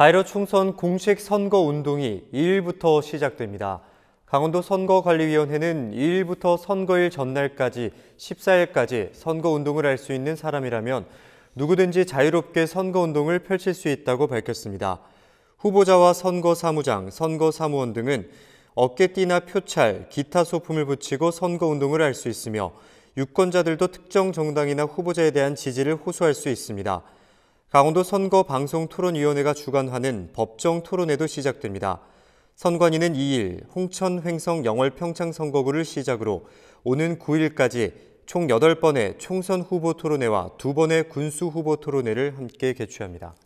바이러 총선 공식 선거 운동이 2일부터 시작됩니다. 강원도 선거관리위원회는 2일부터 선거일 전날까지 14일까지 선거 운동을 할 수 있는 사람이라면 누구든지 자유롭게 선거 운동을 펼칠 수 있다고 밝혔습니다. 후보자와 선거사무장, 선거사무원 등은 어깨띠나 표찰, 기타 소품을 붙이고 선거 운동을 할 수 있으며 유권자들도 특정 정당이나 후보자에 대한 지지를 호소할 수 있습니다. 강원도 선거 방송 토론위원회가 주관하는 법정 토론회도 시작됩니다. 선관위는 2일 홍천 횡성 영월 평창 선거구를 시작으로 오는 9일까지 총 8번의 총선 후보 토론회와 2번의 군수 후보 토론회를 함께 개최합니다.